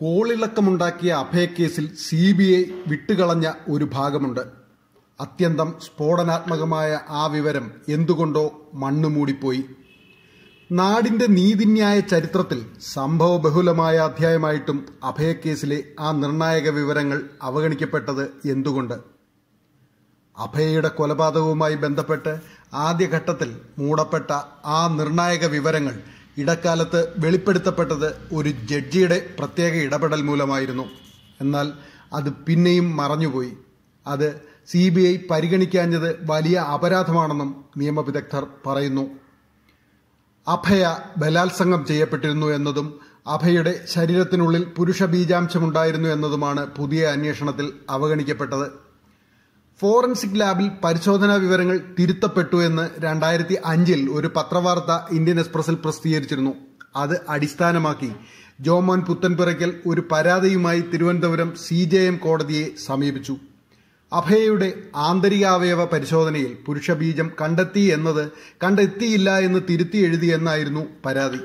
കോളിളക്കമുണ്ടാക്കിയ അഭയക്കേസിൽ C B I വിട്ടുകളഞ്ഞ ഒരു ഭാഗമുണ്ട് അത്യന്തം സ്ഫോടനാത്മകമായ ആ വിവരം എന്തുകൊണ്ടോ മണ്ണുമൂടിപ്പോയി നാടിന്റെ നീതിന്യായ ചരിത്രത്തിൽ സംഭവ ബഹുലമായ അധ്യായമായിട്ടും അഭയക്കേസിലെ ആ നിർണായക വിവരങ്ങൾ അവഗണിക്കപ്പെട്ടത് എന്തുകൊണ്ട് അഭയയുടെ കൊലപാതകവുമായി ബന്ധപ്പെട്ട് ആദ്യഘട്ടത്തിൽ മൂടപ്പെട്ട ആ നിർണായക വിവരങ്ങൾ ഇടക്കാലത്ത് വെളിപ്പെടുത്തപ്പെട്ടത് ഒരു ജഡ്ജിയുടെ പ്രത്യേക ഇടപെടൽ മൂലമായിരുന്നു എന്നാൽ അത് പിന്നെയും മറഞ്ഞുപോയി അത് സി ബി ഐ പരിഗണിക്കാഞ്ഞത് വലിയ അപരാധമാണെന്നും നിയമവിദഗ്ധർ പറയുന്നു അഭയ ബലാത്സംഗം ചെയ്യപ്പെട്ടിരുന്നു എന്നതും അഭയുടെ ശരീരത്തിനുള്ളിൽ പുരുഷ ബീജാംശമുണ്ടായിരുന്നു എന്നതുമാണ് പുതിയ അന്വേഷണത്തിൽ അവഗണിക്കപ്പെട്ടത് ഫോറൻസിക് ലാബിൽ പരിശോധനാ വിവരങ്ങൾ തിരുത്തപ്പെട്ടു എന്ന് രണ്ടായിരത്തി അഞ്ചിൽ ഒരു പത്രവാർത്ത ഇന്ത്യൻ എക്സ്പ്രസിൽ പ്രസിദ്ധീകരിച്ചിരുന്നു അത് അടിസ്ഥാനമാക്കി ജോമോൻ പുത്തൻപിറയ്ക്കൽ ഒരു പരാതിയുമായി തിരുവനന്തപുരം സി ജെ എം കോടതിയെ സമീപിച്ചു അഭയയുടെ ആന്തരികാവയവ പരിശോധനയിൽ പുരുഷബീജം കണ്ടെത്തി എന്നത് കണ്ടെത്തിയില്ല എന്ന് തിരുത്തി എഴുതിയെന്നായിരുന്നു പരാതി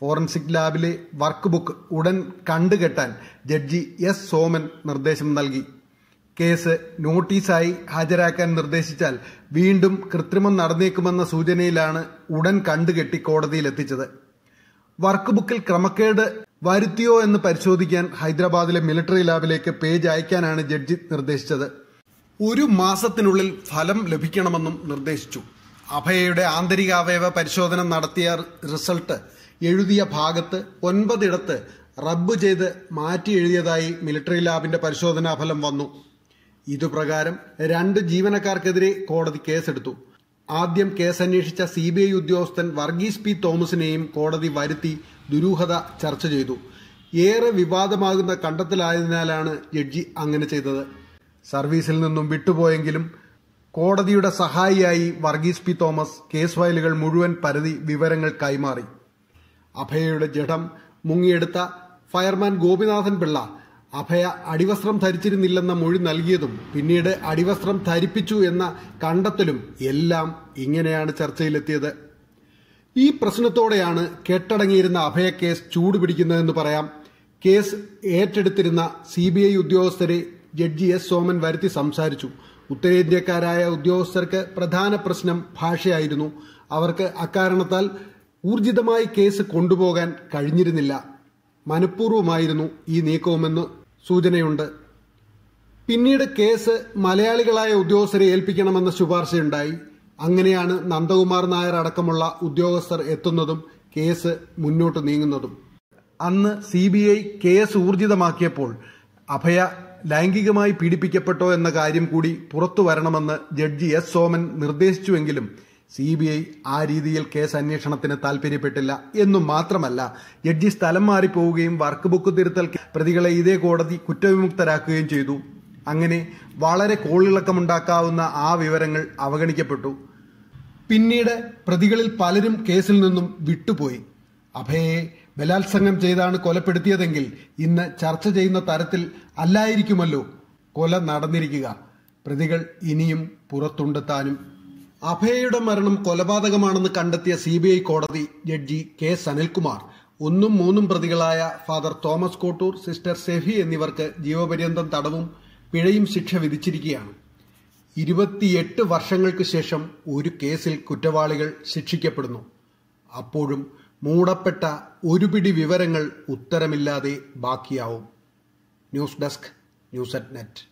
ഫോറൻസിക് ലാബിലെ വർക്ക് ബുക്ക് ഉടൻ കണ്ടുകെട്ടാൻ ജഡ്ജി എസ് സോമൻ നിർദ്ദേശം നൽകി കേസ് നോട്ടീസായി ഹാജരാക്കാൻ നിർദ്ദേശിച്ചാൽ വീണ്ടും കൃത്രിമം നടന്നേക്കുമെന്ന സൂചനയിലാണ് ഉടൻ കണ്ടുകെട്ടി കോടതിയിലെത്തിച്ചത് വർക്ക് ബുക്കിൽ ക്രമക്കേട് വരുത്തിയോ എന്ന് പരിശോധിക്കാൻ ഹൈദരാബാദിലെ മിലിറ്ററി ലാബിലേക്ക് പേജ് അയക്കാനാണ് ജഡ്ജി നിർദ്ദേശിച്ചത് ഒരു മാസത്തിനുള്ളിൽ ഫലം ലഭിക്കണമെന്നും നിർദ്ദേശിച്ചു അഭയയുടെ ആന്തരികാവയവ പരിശോധന നടത്തിയ റിസൾട്ട് എഴുതിയ ഭാഗത്ത് ഒൻപതിടത്ത് റബ്ബ് ചെയ്ത് മാറ്റി എഴുതിയതായി മിലിറ്ററി ലാബിന്റെ പരിശോധനാ ഫലം വന്നു ഇതുപ്രകാരം രണ്ട് ജീവനക്കാർക്കെതിരെ കോടതി കേസെടുത്തു ആദ്യം കേസ് അന്വേഷിച്ച സി ബി ഐ ഉദ്യോഗസ്ഥൻ വർഗീസ് പി തോമസിനെയും കോടതി വരുത്തി ദുരൂഹത ചർച്ച ചെയ്തു ഏറെ വിവാദമാകുന്ന കണ്ടെത്തലായതിനാലാണ് ജഡ്ജി അങ്ങനെ ചെയ്തത് സർവീസിൽ നിന്നും വിട്ടുപോയെങ്കിലും കോടതിയുടെ സഹായിയായി വർഗീസ് പി തോമസ് കേസ് ഫയലുകൾ മുഴുവൻ പരതി വിവരങ്ങൾ കൈമാറി അഭയയുടെ ജഡം മുങ്ങിയെടുത്ത ഫയർമാൻ ഗോപിനാഥൻ പിള്ള അഭയ അടിവസ്ത്രം ധരിച്ചിരുന്നില്ലെന്ന മൊഴി നൽകിയതും പിന്നീട് അടിവസ്ത്രം ധരിപ്പിച്ചു എന്ന കണ്ടെത്തലും എല്ലാം ഇങ്ങനെയാണ് ചർച്ചയിലെത്തിയത് ഈ പ്രശ്നത്തോടെയാണ് കെട്ടടങ്ങിയിരുന്ന അഭയ കേസ് ചൂടുപിടിക്കുന്നതെന്ന് പറയാം കേസ് ഏറ്റെടുത്തിരുന്ന സി ബി ഐ ഉദ്യോഗസ്ഥരെ ജഡ്ജി എസ് സോമൻ വരുത്തി സംസാരിച്ചു ഉത്തരേന്ത്യക്കാരായ ഉദ്യോഗസ്ഥർക്ക് പ്രധാന പ്രശ്നം ഭാഷയായിരുന്നു അവർക്ക് അക്കാരണത്താൽ ഊർജിതമായി കേസ് കൊണ്ടുപോകാൻ കഴിഞ്ഞിരുന്നില്ല മനഃപൂർവ്വമായിരുന്നു ഈ നീക്കവുമെന്ന് സൂചനയുണ്ട് പിന്നീട് കേസ് മലയാളികളായ ഉദ്യോഗസ്ഥരെ ഏൽപ്പിക്കണമെന്ന ശുപാർശയുണ്ടായി അങ്ങനെയാണ് നന്ദകുമാർ നായർ അടക്കമുള്ള ഉദ്യോഗസ്ഥർ എത്തുന്നതും കേസ് മുന്നോട്ട് നീങ്ങുന്നതും അന്ന് സി ബി ഐ കേസ് ഊർജിതമാക്കിയപ്പോൾ അഭയ ലൈംഗികമായി പീഡിപ്പിക്കപ്പെട്ടോ എന്ന കാര്യം കൂടി പുറത്തു വരണമെന്ന് ജഡ്ജി എസ് സോമൻ നിർദ്ദേശിച്ചുവെങ്കിലും സി ബി ഐ ആ രീതിയിൽ കേസ് അന്വേഷണത്തിന് താൽപര്യപ്പെട്ടില്ല എന്നും മാത്രമല്ല ജഡ്ജി സ്ഥലം മാറിപ്പോവുകയും വർക്ക് ബുക്ക് തിരുത്തൽ പ്രതികളെ ഇതേ കോടതി കുറ്റവിമുക്തരാക്കുകയും ചെയ്തു അങ്ങനെ വളരെ കോളിളക്കമുണ്ടാക്കാവുന്ന ആ വിവരങ്ങൾ അവഗണിക്കപ്പെട്ടു പിന്നീട് പ്രതികളിൽ പലരും കേസിൽ നിന്നും വിട്ടുപോയി അഭയെ ബലാത്സംഗം ചെയ്താണ് കൊലപ്പെടുത്തിയതെങ്കിൽ ഇന്ന് ചർച്ച ചെയ്യുന്ന തരത്തിൽ അല്ലായിരിക്കുമല്ലോ കൊല നടന്നിരിക്കുക പ്രതികൾ ഇനിയും പുറത്തുണ്ടെത്താനും അഭയയുടെ മരണം കൊലപാതകമാണെന്ന് കണ്ടെത്തിയ സി ബി ഐ കോടതി ജഡ്ജി കെ സനിൽകുമാർ ഒന്നും മൂന്നും പ്രതികളായ father Thomas Kottoor sister Sephy എന്നിവർക്ക് ജീവപര്യന്തം തടവും പിഴയും ശിക്ഷ വിധിച്ചിരിക്കുകയാണ് ഇരുപത്തിയെട്ട് വർഷങ്ങൾക്ക് ശേഷം ഒരു കേസിൽ കുറ്റവാളികൾ ശിക്ഷിക്കപ്പെടുന്നു അപ്പോഴും മൂടപ്പെട്ട ഒരു പിടി വിവരങ്ങൾ ഉത്തരമില്ലാതെ ബാക്കിയാവും news desk news at net